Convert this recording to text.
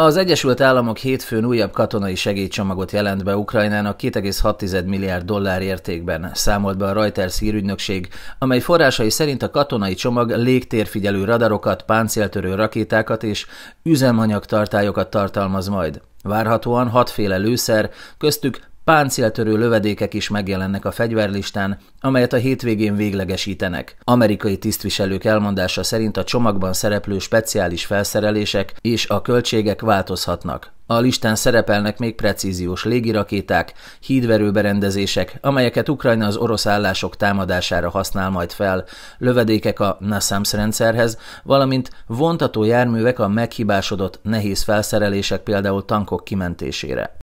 Az Egyesült Államok hétfőn újabb katonai segélycsomagot jelent be Ukrajnának 2,6 milliárd dollár értékben, számolt be a Reuters hírügynökség, amely forrásai szerint a katonai csomag légtérfigyelő radarokat, páncéltörő rakétákat és üzemanyagtartályokat tartalmaz majd. Várhatóan hatféle lőszer, köztük páncéltörő lövedékek is megjelennek a fegyverlistán, amelyet a hétvégén véglegesítenek. Amerikai tisztviselők elmondása szerint a csomagban szereplő speciális felszerelések és a költségek változhatnak. A listán szerepelnek még precíziós légirakéták, hídverőberendezések, amelyeket Ukrajna az orosz állások támadására használ majd fel, lövedékek a NASAMS rendszerhez, valamint vontató járművek a meghibásodott nehéz felszerelések például tankok kimentésére.